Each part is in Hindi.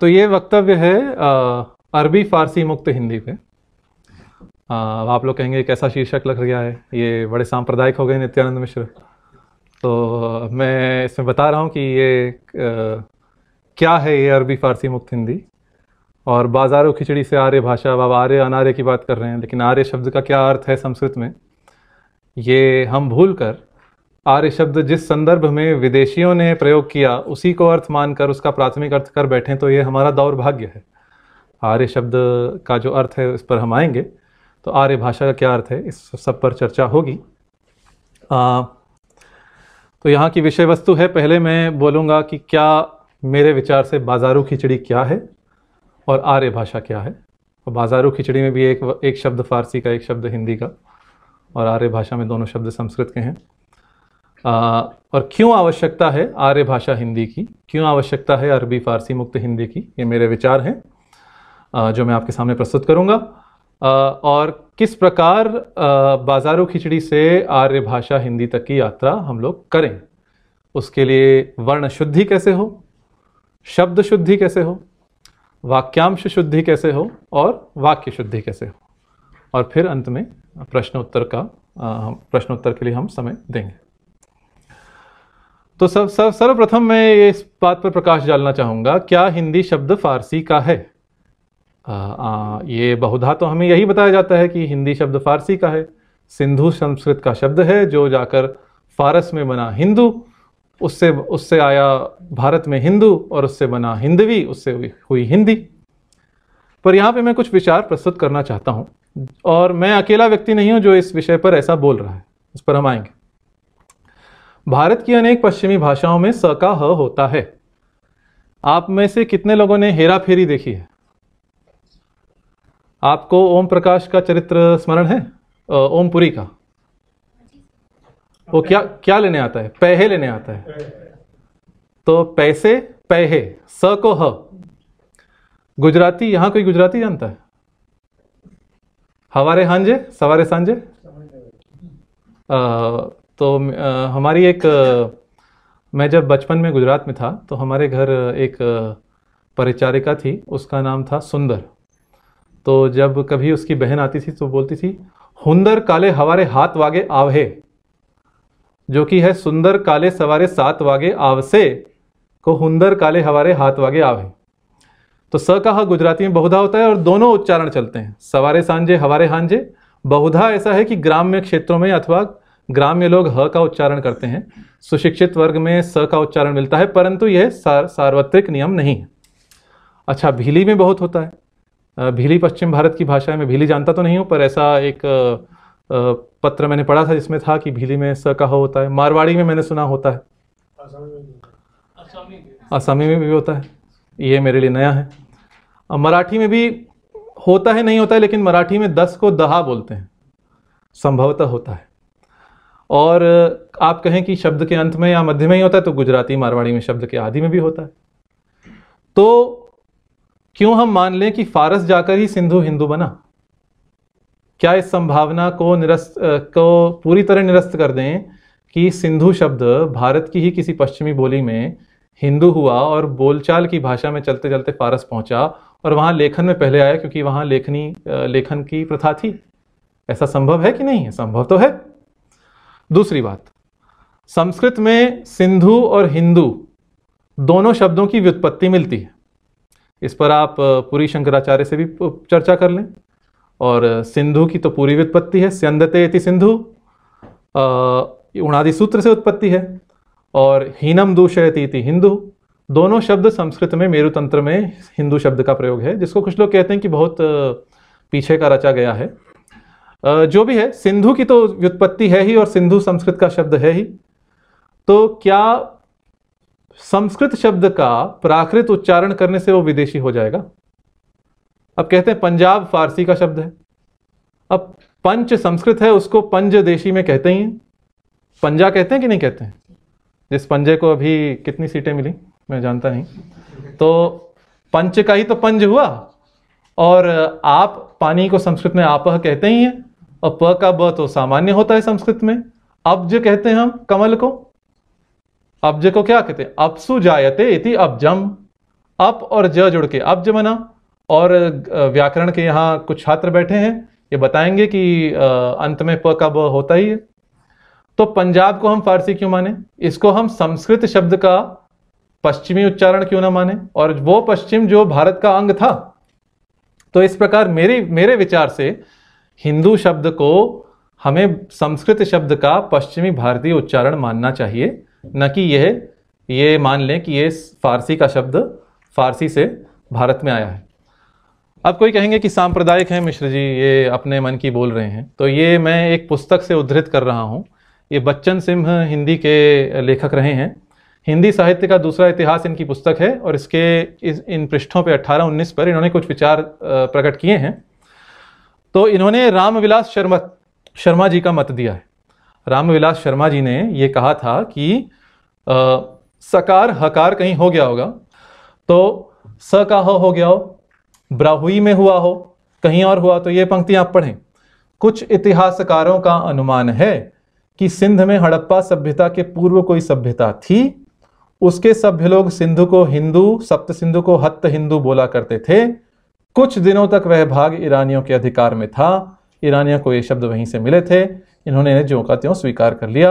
तो ये वक्तव्य है अरबी फारसी मुक्त हिंदी पे अब आप लोग कहेंगे कैसा शीर्षक लग गया है ये बड़े सांप्रदायिक हो गए नित्यानंद मिश्र तो मैं इसमें बता रहा हूँ कि ये आ, क्या है ये अरबी फारसी मुक्त हिंदी और बाजारों खिचड़ी से आर्य भाषा अब आर्य अनार्य की बात कर रहे हैं लेकिन आर्य शब्द का क्या अर्थ है संस्कृत में ये हम भूल कर आर्य शब्द जिस संदर्भ में विदेशियों ने प्रयोग किया उसी को अर्थ मानकर उसका प्राथमिक अर्थ कर बैठे तो ये हमारा दौर्भाग्य है आर्य शब्द का जो अर्थ है इस पर हम आएंगे तो आर्य भाषा का क्या अर्थ है इस सब पर चर्चा होगी आ, तो यहाँ की विषय वस्तु है पहले मैं बोलूँगा कि क्या मेरे विचार से बाजारू खिचड़ी क्या है और आर्य भाषा क्या है और तो बाजारू खिचड़ी में भी एक एक शब्द फारसी का एक शब्द हिंदी का और आर्य भाषा में दोनों शब्द संस्कृत के हैं आ, और क्यों आवश्यकता है आर्य भाषा हिंदी की क्यों आवश्यकता है अरबी फारसी मुक्त हिंदी की ये मेरे विचार हैं जो मैं आपके सामने प्रस्तुत करूँगा और किस प्रकार बाजारों खिचड़ी से आर्य भाषा हिंदी तक की यात्रा हम लोग करें उसके लिए वर्ण शुद्धि कैसे हो शब्द शुद्धि कैसे हो वाक्यांश शुद्धि कैसे हो और वाक्य शुद्धि कैसे हो और फिर अंत में प्रश्नोत्तर का प्रश्नोत्तर के लिए हम समय देंगे तो सब सर, सर्वप्रथम मैं इस बात पर प्रकाश डालना चाहूँगा क्या हिंदी शब्द फारसी का है आ, आ, ये बहुधा तो हमें यही बताया जाता है कि हिंदी शब्द फारसी का है सिंधु संस्कृत का शब्द है जो जाकर फारस में बना हिंदू उससे उससे आया भारत में हिंदू और उससे बना हिंदवी उससे हुई हिंदी पर यहाँ पे मैं कुछ विचार प्रस्तुत करना चाहता हूँ और मैं अकेला व्यक्ति नहीं हूँ जो इस विषय पर ऐसा बोल रहा है इस पर हम आएंगे भारत की अनेक पश्चिमी भाषाओं में स का ह होता है आप में से कितने लोगों ने हेरा फेरी देखी है आपको ओम प्रकाश का चरित्र स्मरण है ओमपुरी का वो क्या क्या लेने आता है पैहे लेने आता है तो पैसे पैहे स को ह गुजराती यहां कोई गुजराती जानता है हवारे हांजे सवारे सांझे तो हमारी एक मैं जब बचपन में गुजरात में था तो हमारे घर एक परिचारिका थी उसका नाम था सुंदर तो जब कभी उसकी बहन आती थी तो बोलती थी हुंदर काले हमारे हाथ वागे आवहे जो कि है सुंदर काले सवारे सात वागे आवसे को हुंदर काले हवारे हाथ वागे आवहे तो स का हा गुजराती में बहुधा होता है और दोनों उच्चारण चलते हैं सवारे सांझे हवारे हांझे बहुधा ऐसा है कि ग्राम्य क्षेत्रों में अथवा ग्राम में लोग ह का उच्चारण करते हैं सुशिक्षित वर्ग में स का उच्चारण मिलता है परंतु यह सार, सार्वत्रिक नियम नहीं है अच्छा भीली में बहुत होता है भीली पश्चिम भारत की भाषा में भीली जानता तो नहीं हूँ पर ऐसा एक पत्र मैंने पढ़ा था जिसमें था कि भीली में स का हो होता है मारवाड़ी में मैंने सुना होता है असमी में भी होता है ये मेरे लिए नया है मराठी में भी होता है नहीं होता है लेकिन मराठी में दस को दहा बोलते हैं संभवतः होता है और आप कहें कि शब्द के अंत में या मध्य में ही होता है तो गुजराती मारवाड़ी में शब्द के आदि में भी होता है तो क्यों हम मान लें कि फारस जाकर ही सिंधु हिंदू बना क्या इस संभावना को निरस्त को पूरी तरह निरस्त कर दें कि सिंधु शब्द भारत की ही किसी पश्चिमी बोली में हिंदू हुआ और बोलचाल की भाषा में चलते चलते फारस पहुंचा और वहां लेखन में पहले आया क्योंकि वहां लेखनी लेखन की प्रथा थी ऐसा संभव है कि नहीं संभव तो है दूसरी बात संस्कृत में सिंधु और हिंदू दोनों शब्दों की व्युत्पत्ति मिलती है इस पर आप पूरी शंकराचार्य से भी चर्चा कर लें और सिंधु की तो पूरी व्युत्पत्ति है स्यंदते यति सिंधु उणादि सूत्र से उत्पत्ति है और हीनम दूषयती इति हिंदू दोनों शब्द संस्कृत में मेरुतंत्र में हिंदू शब्द का प्रयोग है जिसको कुछ लोग कहते हैं कि बहुत पीछे का रचा गया है जो भी है सिंधु की तो व्युत्पत्ति है ही और सिंधु संस्कृत का शब्द है ही तो क्या संस्कृत शब्द का प्राकृत उच्चारण करने से वो विदेशी हो जाएगा अब कहते हैं पंजाब फारसी का शब्द है अब पंच संस्कृत है उसको पंज देशी में कहते ही हैं पंजा कहते हैं कि नहीं कहते हैं जिस पंजे को अभी कितनी सीटें मिली मैं जानता नहीं तो पंच का ही तो पंज हुआ और आप पानी को संस्कृत में आपह कहते ही हैं और प का ब तो सामान्य होता है संस्कृत में अब्ज कहते हैं हम कमल को अब्ज को क्या कहते हैं अपसु जायते इति अब्जम अप और ज जुड़ के अब्ज बना और व्याकरण के यहाँ कुछ छात्र बैठे हैं ये बताएंगे कि अंत में प का ब होता ही है तो पंजाब को हम फारसी क्यों माने इसको हम संस्कृत शब्द का पश्चिमी उच्चारण क्यों ना माने और वो पश्चिम जो भारत का अंग था तो इस प्रकार मेरी मेरे विचार से हिंदू शब्द को हमें संस्कृत शब्द का पश्चिमी भारतीय उच्चारण मानना चाहिए न कि यह ये मान लें कि ये फारसी का शब्द फारसी से भारत में आया है अब कोई कहेंगे कि सांप्रदायिक हैं मिश्र जी ये अपने मन की बोल रहे हैं तो ये मैं एक पुस्तक से उद्धृत कर रहा हूँ ये बच्चन सिंह हिंदी के लेखक रहे हैं हिंदी साहित्य का दूसरा इतिहास इनकी पुस्तक है और इसके इस इन पृष्ठों पे 18-19 पर इन्होंने कुछ विचार प्रकट किए हैं तो इन्होंने रामविलास शर्मा शर्मा जी का मत दिया है रामविलास शर्मा जी ने यह कहा था कि आ, सकार हकार कहीं हो गया होगा तो स का हो, गया हो ब्राहुई में हुआ हो कहीं और हुआ तो ये पंक्ति आप पढ़ें कुछ इतिहासकारों का अनुमान है कि सिंध में हड़प्पा सभ्यता के पूर्व कोई सभ्यता थी उसके सभ्य लोग सिंधु को हिंदू सप्त सिंधु को हत हिंदू बोला करते थे कुछ दिनों तक वह भाग ईरानियों के अधिकार में था ईरानियों को ये शब्द वहीं से मिले थे इन्होंने जो का त्यों स्वीकार कर लिया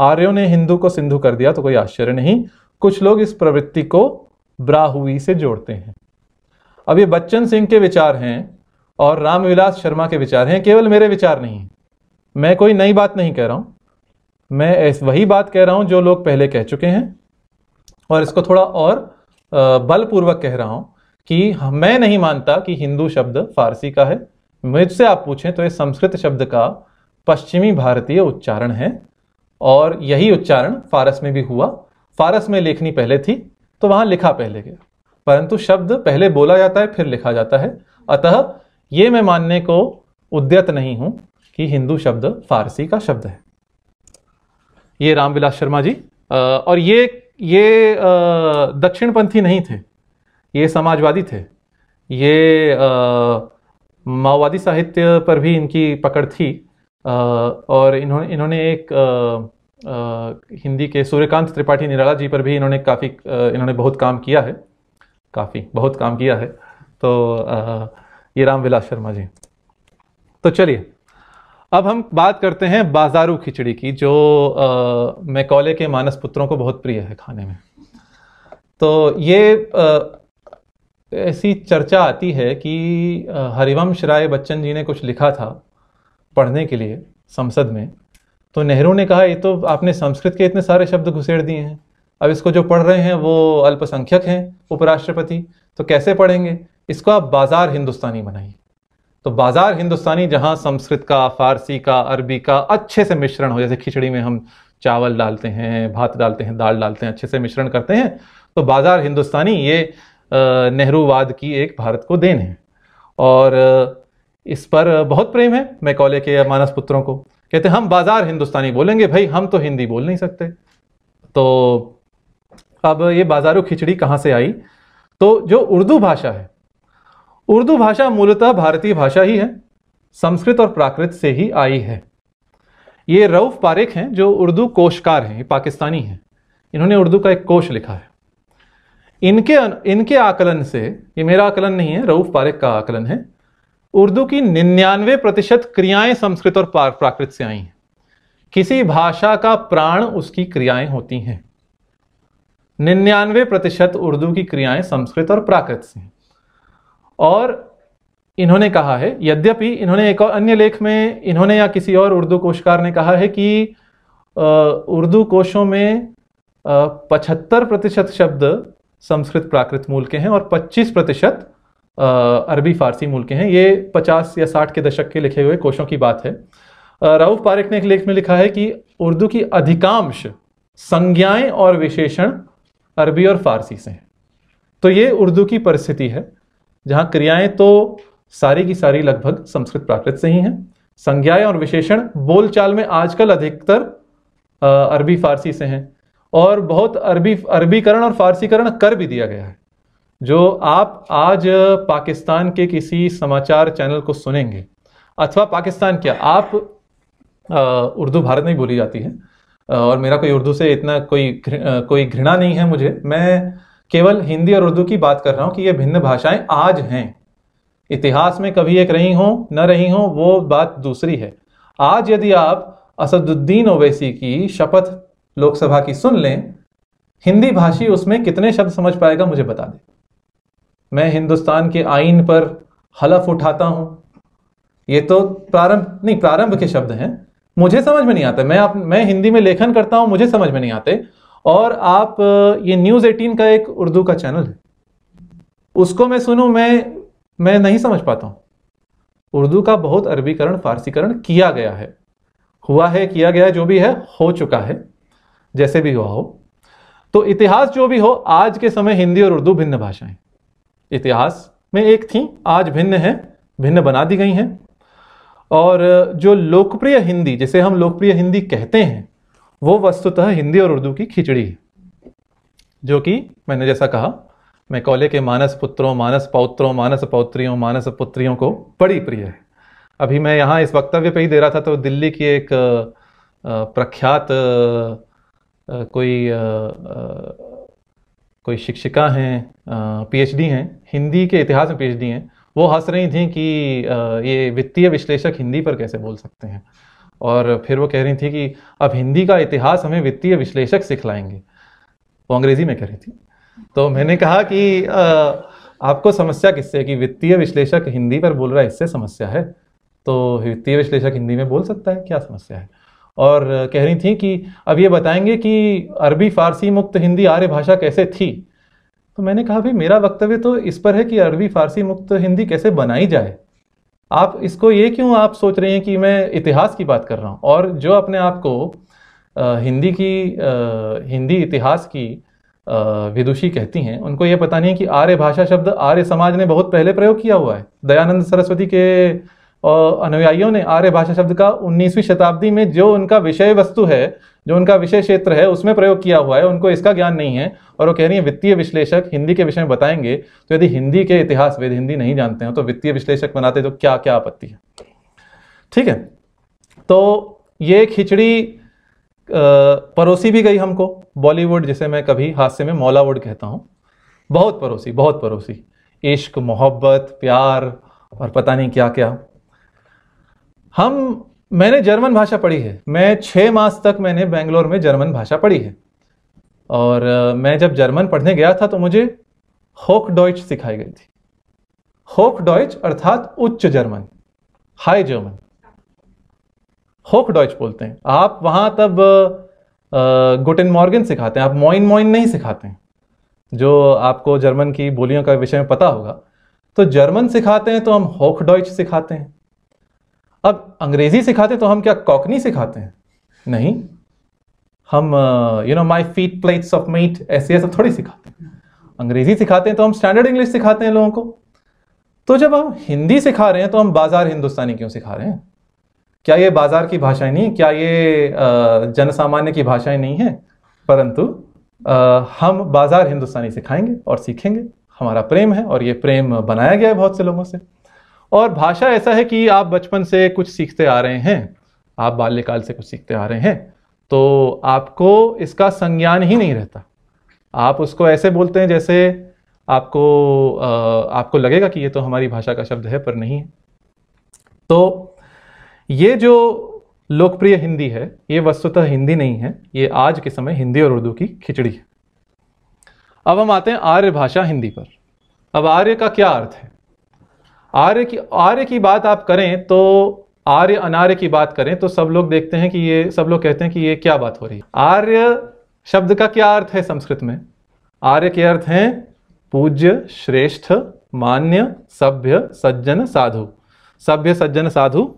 आर्यों ने हिंदू को सिंधु कर दिया तो कोई आश्चर्य नहीं कुछ लोग इस प्रवृत्ति को ब्राहुई से जोड़ते हैं अब ये बच्चन सिंह के विचार हैं और रामविलास शर्मा के विचार हैं केवल मेरे विचार नहीं मैं कोई नई बात नहीं कह रहा हूं मैं वही बात कह रहा हूं जो लोग पहले कह चुके हैं और इसको थोड़ा और बलपूर्वक कह रहा हूं कि मैं नहीं मानता कि हिंदू शब्द फारसी का है मुझसे आप पूछें तो ये संस्कृत शब्द का पश्चिमी भारतीय उच्चारण है और यही उच्चारण फारस में भी हुआ फारस में लेखनी पहले थी तो वहां लिखा पहले गया परंतु शब्द पहले बोला जाता है फिर लिखा जाता है अतः ये मैं मानने को उद्यत नहीं हूँ कि हिंदू शब्द फारसी का शब्द है ये रामविलास शर्मा जी और ये ये दक्षिणपंथी नहीं थे ये समाजवादी थे ये माओवादी साहित्य पर भी इनकी पकड़ थी आ, और इन्होंने इन्होंने एक आ, आ, हिंदी के सूर्यकांत त्रिपाठी निराला जी पर भी इन्होंने काफ़ी इन्होंने बहुत काम किया है काफ़ी बहुत काम किया है तो ये रामविलास शर्मा जी तो चलिए अब हम बात करते हैं बाजारू खिचड़ी की जो मैकौले के मानस पुत्रों को बहुत प्रिय है खाने में तो ये तो ऐसी चर्चा आती है कि हरिवंश राय बच्चन जी ने कुछ लिखा था पढ़ने के लिए संसद में तो नेहरू ने कहा ये तो आपने संस्कृत के इतने सारे शब्द घुसेड़ दिए हैं अब इसको जो पढ़ रहे हैं वो अल्पसंख्यक हैं उपराष्ट्रपति तो कैसे पढ़ेंगे इसको आप बाज़ार हिंदुस्तानी बनाइए तो बाज़ार हिंदुस्तानी जहाँ संस्कृत का फारसी का अरबी का अच्छे से मिश्रण हो जैसे खिचड़ी में हम चावल डालते हैं भात डालते हैं दाल डालते हैं अच्छे से मिश्रण करते हैं तो बाज़ार हिंदुस्तानी ये नेहरूवाद की एक भारत को देन है और इस पर बहुत प्रेम है मैकौले के मानस पुत्रों को कहते हम बाजार हिंदुस्तानी बोलेंगे भाई हम तो हिंदी बोल नहीं सकते तो अब ये बाजारों खिचड़ी कहाँ से आई तो जो उर्दू भाषा है उर्दू भाषा मूलतः भारतीय भाषा ही है संस्कृत और प्राकृत से ही आई है ये रऊफ पारेख हैं जो उर्दू कोशकार हैं ये पाकिस्तानी हैं इन्होंने उर्दू का एक कोश लिखा है इनके इनके आकलन से ये मेरा आकलन नहीं है रऊफ पारेख का आकलन है उर्दू की निन्यानवे प्रतिशत क्रियाएं संस्कृत और प्राकृत से आई हैं किसी भाषा का प्राण उसकी क्रियाएं होती हैं निन्यानवे प्रतिशत उर्दू की क्रियाएं संस्कृत और प्राकृत से और इन्होंने कहा है यद्यपि इन्होंने एक और अन्य लेख में इन्होंने या किसी और उर्दू कोशकार ने कहा है कि उर्दू कोशों में पचहत्तर प्रतिशत शब्द संस्कृत प्राकृत मूल के हैं और 25 प्रतिशत अरबी फारसी मूल के हैं ये 50 या 60 के दशक के लिखे हुए कोशों की बात है राहुल पारेख ने एक लेख में लिखा है कि उर्दू की अधिकांश संज्ञाएं और विशेषण अरबी और फारसी से हैं तो ये उर्दू की परिस्थिति है जहाँ क्रियाएँ तो सारी की सारी लगभग संस्कृत प्राकृत से ही हैं संज्ञाएं और विशेषण बोलचाल में आजकल अधिकतर अरबी फारसी से हैं और बहुत अरबी अरबीकरण और फारसीकरण कर भी दिया गया है जो आप आज पाकिस्तान के किसी समाचार चैनल को सुनेंगे अथवा पाकिस्तान क्या आप उर्दू भारत में बोली जाती है और मेरा कोई उर्दू से इतना कोई कोई घृणा नहीं है मुझे मैं केवल हिंदी और उर्दू की बात कर रहा हूँ कि ये भिन्न भाषाएं आज हैं इतिहास में कभी एक रही हो न रही हो वो बात दूसरी है आज यदि आप असदुद्दीन ओवैसी की शपथ लोकसभा की सुन लें हिंदी भाषी उसमें कितने शब्द समझ पाएगा मुझे बता दें मैं हिंदुस्तान के आइन पर हलफ उठाता हूं ये तो प्रारंभ नहीं प्रारंभ के शब्द हैं मुझे समझ में नहीं आते मैं आप मैं हिंदी में लेखन करता हूं मुझे समझ में नहीं आते और आप ये न्यूज़ एटीन का एक उर्दू का चैनल है उसको मैं सुनू मैं मैं नहीं समझ पाता हूं उर्दू का बहुत अरबीकरण फारसीकरण किया गया है हुआ है किया गया है जो भी है हो चुका है जैसे भी हुआ हो तो इतिहास जो भी हो आज के समय हिंदी और उर्दू भिन्न भाषाएं इतिहास में एक थी आज भिन्न है भिन्न बना दी गई हैं और जो लोकप्रिय हिंदी जिसे हम लोकप्रिय हिंदी कहते हैं वो वस्तुतः हिंदी और उर्दू की खिचड़ी है जो कि मैंने जैसा कहा मैं कौले के मानस पुत्रों मानस पौत्रों मानस पौत्रियों मानस पुत्रियों को बड़ी प्रिय है अभी मैं यहाँ इस वक्तव्य पे ही दे रहा था तो दिल्ली की एक प्रख्यात कोई कोई शिक्षिका हैं पीएचडी हैं हिंदी के इतिहास में पीएचडी हैं वो हंस रही थी कि ये वित्तीय विश्लेषक हिंदी पर कैसे बोल सकते हैं और फिर वो कह रही थी कि अब हिंदी का इतिहास हमें वित्तीय विश्लेषक सिखलाएंगे वो अंग्रेजी में कह रही थी तो मैंने कहा कि आपको समस्या किससे कि वित्तीय विश्लेषक हिंदी पर बोल रहा है इससे समस्या है तो वित्तीय विश्लेषक हिंदी में बोल सकता है क्या समस्या है और कह रही थी कि अब ये बताएंगे कि अरबी फारसी मुक्त हिंदी आर्य भाषा कैसे थी तो मैंने कहा भाई मेरा वक्तव्य तो इस पर है कि अरबी फारसी मुक्त हिंदी कैसे बनाई जाए आप इसको ये क्यों आप सोच रहे हैं कि मैं इतिहास की बात कर रहा हूँ और जो अपने आप को हिंदी की हिंदी इतिहास की विदुषी कहती हैं उनको ये पता नहीं है कि आर्य भाषा शब्द आर्य समाज ने बहुत पहले प्रयोग किया हुआ है दयानंद सरस्वती के अनुयायियों ने आर्य भाषा शब्द का 19वीं शताब्दी में जो उनका विषय वस्तु है जो उनका विषय क्षेत्र है उसमें प्रयोग किया हुआ है उनको इसका ज्ञान नहीं है और वो कह रही है वित्तीय विश्लेषक हिंदी के विषय में बताएंगे तो यदि हिंदी के इतिहास वेद हिंदी नहीं जानते हैं तो वित्तीय विश्लेषक बनाते तो क्या क्या आपत्ति है ठीक है तो ये खिचड़ी परोसी भी गई हमको बॉलीवुड जिसे मैं कभी हादसे में मौलावुड कहता हूँ बहुत परोसी बहुत परोसी इश्क मोहब्बत प्यार और पता नहीं क्या क्या हम मैंने जर्मन भाषा पढ़ी है मैं छः मास तक मैंने बेंगलोर में जर्मन भाषा पढ़ी है और मैं जब जर्मन पढ़ने गया था तो मुझे होक डॉइच सिखाई गई थी होक डॉइच अर्थात उच्च जर्मन हाई जर्मन होक डॉइच बोलते हैं आप वहां तब गुटेन मॉर्गन सिखाते हैं आप मोइन मोइन नहीं सिखाते हैं जो आपको जर्मन की बोलियों का विषय में पता होगा तो जर्मन सिखाते हैं तो हम होक डॉइच सिखाते हैं अब अंग्रेजी सिखाते तो हम क्या कॉकनी सिखाते हैं नहीं हम you know my feet plates of meat ऐसे ऐसे थोड़ी सिखाते हैं अंग्रेजी सिखाते हैं तो हम स्टैंडर्ड इंग्लिश सिखाते हैं लोगों को तो जब हम हिंदी सिखा रहे हैं तो हम बाजार हिंदुस्तानी क्यों सिखा रहे हैं क्या ये बाजार की भाषाएं नहीं क्या ये uh, जन सामान्य की भाषाएं नहीं है परंतु uh, हम बाजार हिंदुस्तानी सिखाएंगे और सीखेंगे हमारा प्रेम है और ये प्रेम बनाया गया है बहुत से लोगों से और भाषा ऐसा है कि आप बचपन से कुछ सीखते आ रहे हैं आप बाल्यकाल से कुछ सीखते आ रहे हैं तो आपको इसका संज्ञान ही नहीं रहता आप उसको ऐसे बोलते हैं जैसे आपको आपको लगेगा कि ये तो हमारी भाषा का शब्द है पर नहीं है तो ये जो लोकप्रिय हिंदी है ये वस्तुतः हिंदी नहीं है ये आज के समय हिंदी और उर्दू की खिचड़ी है अब हम आते हैं आर्य भाषा हिंदी पर अब आर्य का क्या अर्थ है आर्य की आर्य की बात आप करें तो आर्य अनार्य की बात करें तो सब लोग देखते हैं कि ये सब लोग कहते हैं कि ये क्या बात हो रही है आर्य शब्द का क्या अर्थ है संस्कृत में आर्य के अर्थ हैं पूज्य श्रेष्ठ मान्य सभ्य सज्जन साधु सभ्य सज्जन साधु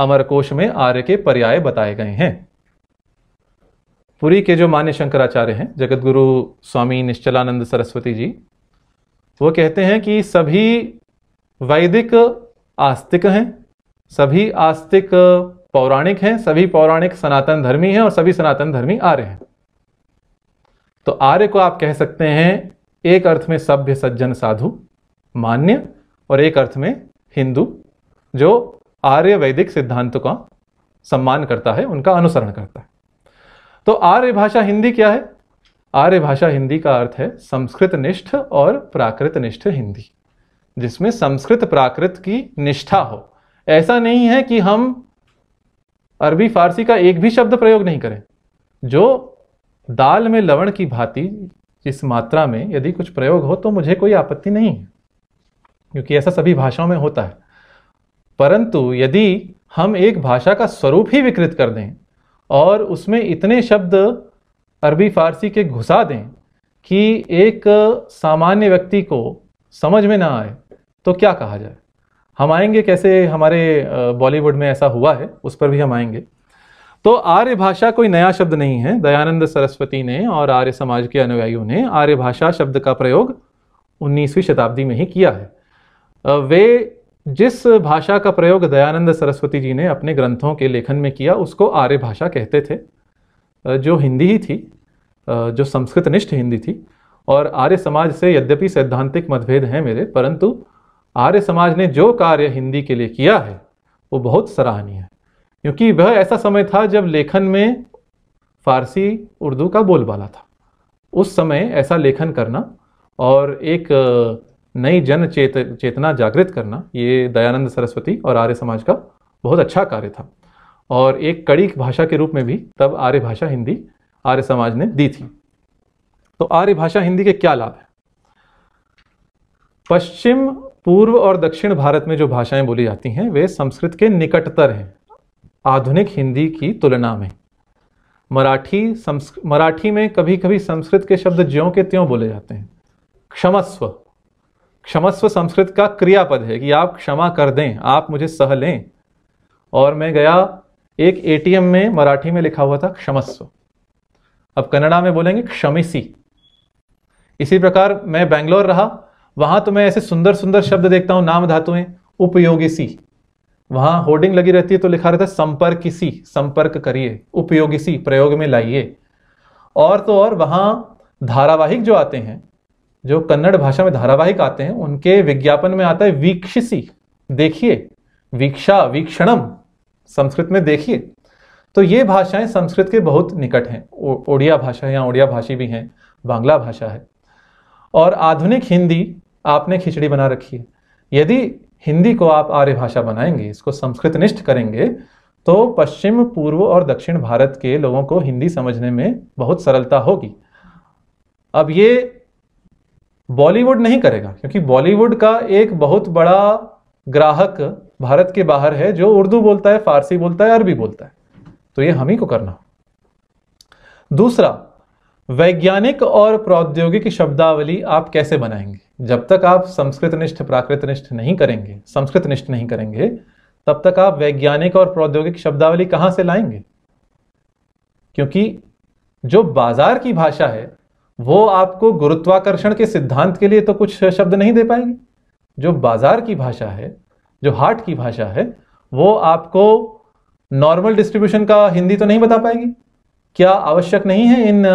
अमरकोश में आर्य के पर्याय बताए गए हैं पुरी के जो मान्य शंकराचार्य हैं जगत गुरु स्वामी निश्चलानंद सरस्वती जी वो कहते हैं कि सभी वैदिक आस्तिक हैं सभी आस्तिक पौराणिक हैं सभी पौराणिक सनातन धर्मी हैं और सभी सनातन धर्मी आर्य हैं तो आर्य को आप कह सकते हैं एक अर्थ में सभ्य सज्जन साधु मान्य और एक अर्थ में हिंदू जो आर्य वैदिक सिद्धांतों का सम्मान करता है उनका अनुसरण करता है तो आर्य भाषा हिंदी क्या है आर्य भाषा हिंदी का अर्थ है संस्कृत निष्ठ और प्राकृत निष्ठ हिंदी जिसमें संस्कृत प्राकृत की निष्ठा हो ऐसा नहीं है कि हम अरबी फारसी का एक भी शब्द प्रयोग नहीं करें जो दाल में लवण की भांति इस मात्रा में यदि कुछ प्रयोग हो तो मुझे कोई आपत्ति नहीं है क्योंकि ऐसा सभी भाषाओं में होता है परंतु यदि हम एक भाषा का स्वरूप ही विकृत कर दें और उसमें इतने शब्द अरबी फारसी के घुसा दें कि एक सामान्य व्यक्ति को समझ में ना आए तो क्या कहा जाए हम आएंगे कैसे हमारे बॉलीवुड में ऐसा हुआ है उस पर भी हम आएंगे तो आर्य भाषा कोई नया शब्द नहीं है दयानंद सरस्वती ने और आर्य समाज के अनुयायियों ने आर्य भाषा शब्द का प्रयोग 19वीं शताब्दी में ही किया है वे जिस भाषा का प्रयोग दयानंद सरस्वती जी ने अपने ग्रंथों के लेखन में किया उसको आर्य भाषा कहते थे जो हिंदी ही थी जो संस्कृतनिष्ठ हिंदी थी और आर्य समाज से यद्यपि सैद्धांतिक मतभेद हैं मेरे परंतु आर्य समाज ने जो कार्य हिंदी के लिए किया है वो बहुत सराहनीय है क्योंकि वह ऐसा समय था जब लेखन में फारसी उर्दू का बोलबाला था उस समय ऐसा लेखन करना और एक नई जन चेत चेतना जागृत करना ये दयानंद सरस्वती और आर्य समाज का बहुत अच्छा कार्य था और एक कड़ी भाषा के रूप में भी तब आर्य भाषा हिंदी आर्य समाज ने दी थी तो आर्य भाषा हिंदी के क्या लाभ है पश्चिम पूर्व और दक्षिण भारत में जो भाषाएं बोली जाती हैं वे संस्कृत के निकटतर हैं आधुनिक हिंदी की तुलना में मराठी मराठी में कभी कभी संस्कृत के शब्द ज्यों के त्यों बोले जाते हैं क्षमस्व क्षमस्व संस्कृत का क्रियापद है कि आप क्षमा कर दें आप मुझे सह लें और मैं गया एक एटीएम में मराठी में लिखा हुआ था क्षमस्व अब कन्नड़ा में बोलेंगे क्षमिसी इसी प्रकार मैं बैंगलोर रहा वहां तो मैं ऐसे सुंदर सुंदर शब्द देखता हूँ नाम धातुएं सी वहां होर्डिंग लगी रहती है तो लिखा रहता है संपर्क सी संपर्क करिए उपयोगी सी प्रयोग में लाइए और तो और वहां धारावाहिक जो आते हैं जो कन्नड़ भाषा में धारावाहिक आते हैं उनके विज्ञापन में आता है वीक्षसी देखिए वीक्षा वीक्षणम संस्कृत में देखिए तो ये भाषाएं संस्कृत के बहुत निकट हैं ओडिया भाषा या ओडिया भाषी भी हैं बांग्ला भाषा है और आधुनिक हिंदी आपने खिचड़ी बना रखी है यदि हिंदी को आप आर्य भाषा बनाएंगे इसको संस्कृत निष्ठ करेंगे तो पश्चिम पूर्व और दक्षिण भारत के लोगों को हिंदी समझने में बहुत सरलता होगी अब ये बॉलीवुड नहीं करेगा क्योंकि बॉलीवुड का एक बहुत बड़ा ग्राहक भारत के बाहर है जो उर्दू बोलता है फारसी बोलता है अरबी बोलता है तो ये हम ही को करना दूसरा वैज्ञानिक और प्रौद्योगिक शब्दावली आप कैसे बनाएंगे जब तक आप संस्कृत निष्ठ प्राकृत निष्ठ नहीं करेंगे संस्कृत निष्ठ नहीं करेंगे तब तक आप वैज्ञानिक और प्रौद्योगिक शब्दावली कहां से लाएंगे क्योंकि जो बाजार की भाषा है वो आपको गुरुत्वाकर्षण के सिद्धांत के लिए तो कुछ शब्द नहीं दे पाएगी जो बाजार की भाषा है जो हार्ट की भाषा है वो आपको नॉर्मल डिस्ट्रीब्यूशन का हिंदी तो नहीं बता पाएगी क्या आवश्यक नहीं है इन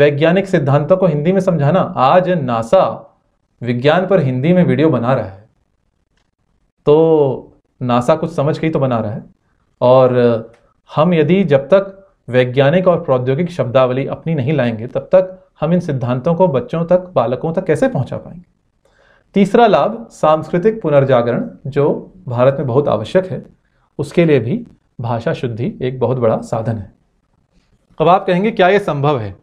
वैज्ञानिक सिद्धांतों को हिंदी में समझाना आज नासा विज्ञान पर हिंदी में वीडियो बना रहा है तो नासा कुछ समझ के ही तो बना रहा है और हम यदि जब तक वैज्ञानिक और प्रौद्योगिक शब्दावली अपनी नहीं लाएंगे तब तक हम इन सिद्धांतों को बच्चों तक बालकों तक कैसे पहुंचा पाएंगे तीसरा लाभ सांस्कृतिक पुनर्जागरण जो भारत में बहुत आवश्यक है उसके लिए भी भाषा शुद्धि एक बहुत बड़ा साधन है अब आप कहेंगे क्या ये संभव है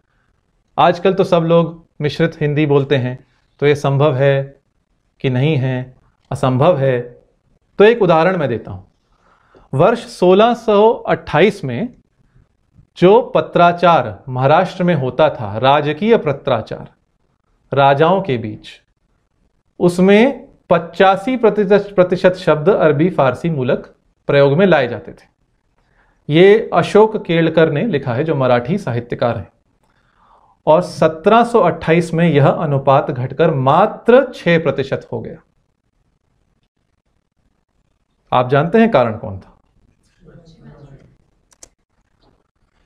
आजकल तो सब लोग मिश्रित हिंदी बोलते हैं तो ये संभव है कि नहीं है असंभव है तो एक उदाहरण मैं देता हूं वर्ष 1628 में जो पत्राचार महाराष्ट्र में होता था राजकीय पत्राचार राजाओं के बीच उसमें पचासी प्रतिशत प्रतिशत शब्द अरबी फारसी मूलक प्रयोग में लाए जाते थे ये अशोक केलकर ने लिखा है जो मराठी साहित्यकार हैं और 1728 में यह अनुपात घटकर मात्र 6 प्रतिशत हो गया आप जानते हैं कारण कौन था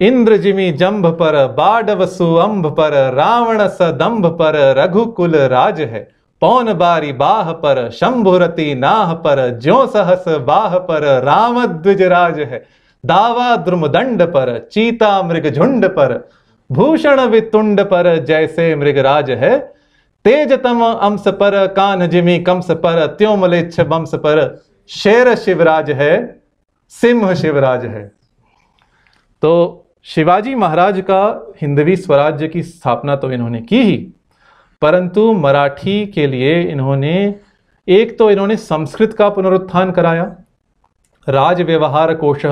इंद्रजिमी जंभ पर बाडवसु अंभ पर रावण सदंभ पर रघुकुल राज है पौन बारी बाह पर शंभुरति नाह पर ज्यो सहस बाह पर राम द्विजराज राज है दावा द्रुम दंड पर चीता मृग झुंड पर भूषण वितुंड पर जैसे मृगराज है तेजतम अंश पर कान जिमी कंस पर त्योमलेच्छ बंश पर शेर शिवराज है सिंह शिवराज है तो शिवाजी महाराज का हिंदवी स्वराज्य की स्थापना तो इन्होंने की ही परंतु मराठी के लिए इन्होंने एक तो इन्होंने संस्कृत का पुनरुत्थान कराया राज व्यवहार कोश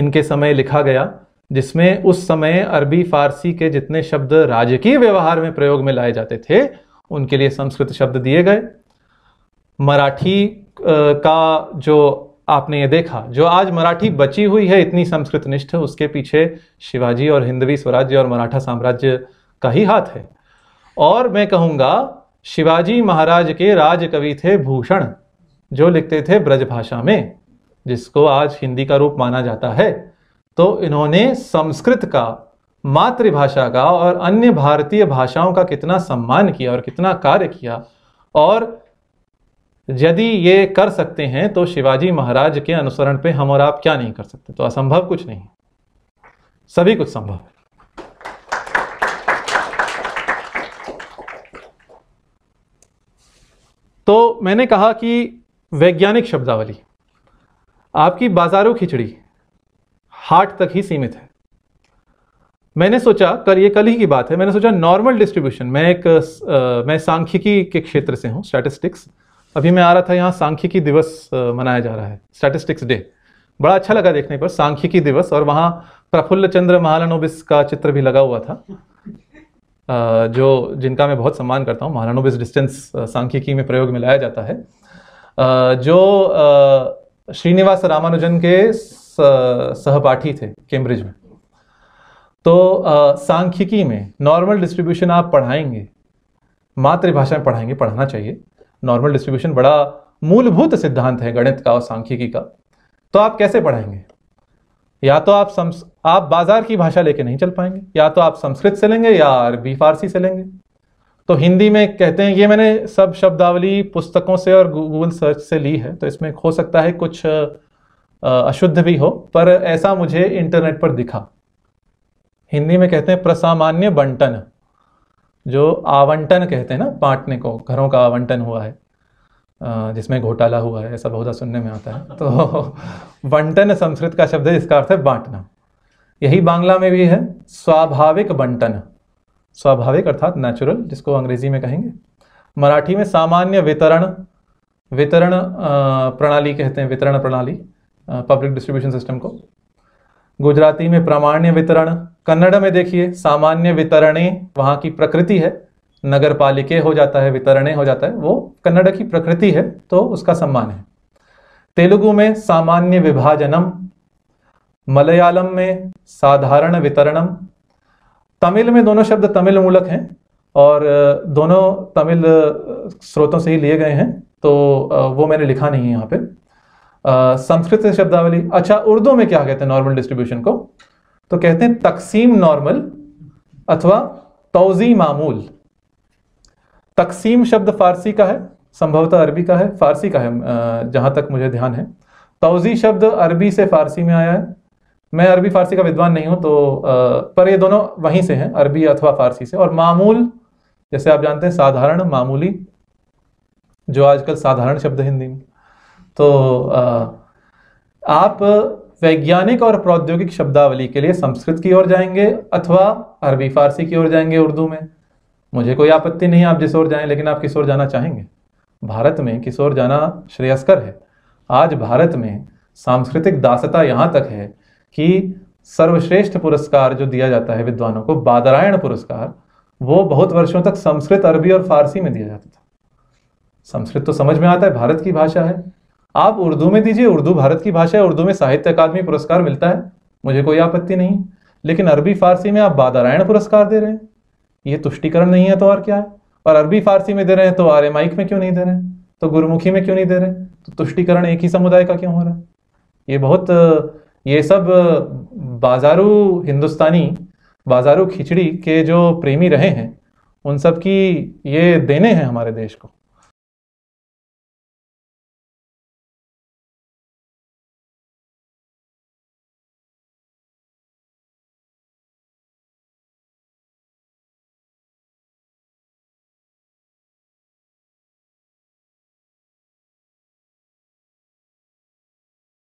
इनके समय लिखा गया जिसमें उस समय अरबी फारसी के जितने शब्द राजकीय व्यवहार में प्रयोग में लाए जाते थे उनके लिए संस्कृत शब्द दिए गए मराठी का जो आपने ये देखा जो आज मराठी बची हुई है इतनी संस्कृत निष्ठ उसके पीछे शिवाजी और हिंदवी स्वराज्य और मराठा साम्राज्य का ही हाथ है और मैं कहूंगा शिवाजी महाराज के राजकवि थे भूषण जो लिखते थे ब्रजभाषा में जिसको आज हिंदी का रूप माना जाता है तो इन्होंने संस्कृत का मातृभाषा का और अन्य भारतीय भाषाओं का कितना सम्मान किया और कितना कार्य किया और यदि ये कर सकते हैं तो शिवाजी महाराज के अनुसरण पे हम और आप क्या नहीं कर सकते तो असंभव कुछ नहीं सभी कुछ संभव है तो मैंने कहा कि वैज्ञानिक शब्दावली आपकी बाजारों खिचड़ी हार्ट तक ही सीमित है मैंने सोचा कल ये कल ही की बात है मैंने सोचा नॉर्मल डिस्ट्रीब्यूशन मैं एक आ, मैं सांख्यिकी के क्षेत्र से हूँ स्टैटिस्टिक्स अभी मैं आ रहा था यहाँ सांख्यिकी दिवस मनाया जा रहा है स्टैटिस्टिक्स डे बड़ा अच्छा लगा देखने पर सांख्यिकी दिवस और वहाँ प्रफुल्ल चंद्र महालानोबिस का चित्र भी लगा हुआ था जो जिनका मैं बहुत सम्मान करता हूँ महालानोबिस डिस्टेंस सांख्यिकी में प्रयोग में लाया जाता है जो श्रीनिवास रामानुजन के सहपाठी थे कैम्ब्रिज में तो सांख्यिकी में नॉर्मल डिस्ट्रीब्यूशन आप पढ़ाएंगे मातृभाषा में पढ़ाएंगे पढ़ाना चाहिए नॉर्मल डिस्ट्रीब्यूशन बड़ा मूलभूत सिद्धांत है गणित का और सांख्यिकी का तो आप कैसे पढ़ाएंगे या तो आप सम्स आप बाजार की भाषा लेके नहीं चल पाएंगे या तो आप संस्कृत से लेंगे या अरबी फारसी से लेंगे तो हिंदी में कहते हैं ये मैंने सब शब्दावली पुस्तकों से और गूगल सर्च से ली है तो इसमें हो सकता है कुछ अशुद्ध भी हो पर ऐसा मुझे इंटरनेट पर दिखा हिंदी में कहते हैं प्रसामान्य बंटन जो आवंटन कहते हैं ना बांटने को घरों का आवंटन हुआ है जिसमें घोटाला हुआ है ऐसा बहुत सुनने में आता है तो बंटन संस्कृत का शब्द है जिसका अर्थ है बांटना यही बांग्ला में भी है स्वाभाविक बंटन स्वाभाविक अर्थात नेचुरल जिसको अंग्रेजी में कहेंगे मराठी में सामान्य वितरण वितरण प्रणाली कहते हैं वितरण प्रणाली पब्लिक डिस्ट्रीब्यूशन सिस्टम को गुजराती में प्रामाण्य वितरण कन्नड़ में देखिए सामान्य वितरणे वहां की प्रकृति है नगर पालिके हो जाता है वितरणे हो जाता है वो कन्नड़ की प्रकृति है तो उसका सम्मान है तेलुगु में सामान्य विभाजनम मलयालम में साधारण वितरणम तमिल में दोनों शब्द तमिल मूलक हैं और दोनों तमिल स्रोतों से ही लिए गए हैं तो वो मैंने लिखा नहीं है यहाँ पे संस्कृत से शब्दावली अच्छा उर्दू में क्या कहते हैं नॉर्मल डिस्ट्रीब्यूशन को तो कहते हैं तकसीम नॉर्मल अथवा तोजी मामूल तकसीम शब्द फारसी का है संभवतः अरबी का है फारसी का है जहां तक मुझे ध्यान है तोजी शब्द अरबी से फारसी में आया है मैं अरबी फारसी का विद्वान नहीं हूं तो आ, पर ये दोनों वहीं से हैं अरबी अथवा फारसी से और मामूल जैसे आप जानते हैं साधारण मामूली जो आजकल साधारण शब्द हिंदी में तो आप वैज्ञानिक और प्रौद्योगिक शब्दावली के लिए संस्कृत की ओर जाएंगे अथवा अरबी फारसी की ओर जाएंगे उर्दू में मुझे कोई आपत्ति नहीं आप जिस ओर जाएं लेकिन आप किस ओर जाना चाहेंगे भारत में किस ओर जाना श्रेयस्कर है आज भारत में सांस्कृतिक दासता यहाँ तक है कि सर्वश्रेष्ठ पुरस्कार जो दिया जाता है विद्वानों को बादरायण पुरस्कार वो बहुत वर्षों तक संस्कृत अरबी और फारसी में दिया जाता था संस्कृत तो समझ में आता है भारत की भाषा है आप उर्दू में दीजिए उर्दू भारत की भाषा है उर्दू में साहित्य अकादमी पुरस्कार मिलता है मुझे कोई आपत्ति नहीं लेकिन अरबी फारसी में आप बादारायण पुरस्कार दे रहे हैं ये तुष्टिकरण नहीं है तो और क्या है और अरबी फारसी में दे रहे हैं तो आर में क्यों नहीं दे रहे हैं तो गुरुमुखी में क्यों नहीं दे रहे तो तुष्टिकरण एक ही समुदाय का क्यों हो रहा है ये बहुत ये सब बाजारू हिंदुस्तानी बाजारू खिचड़ी के जो प्रेमी रहे हैं उन सब की ये देने हैं हमारे देश को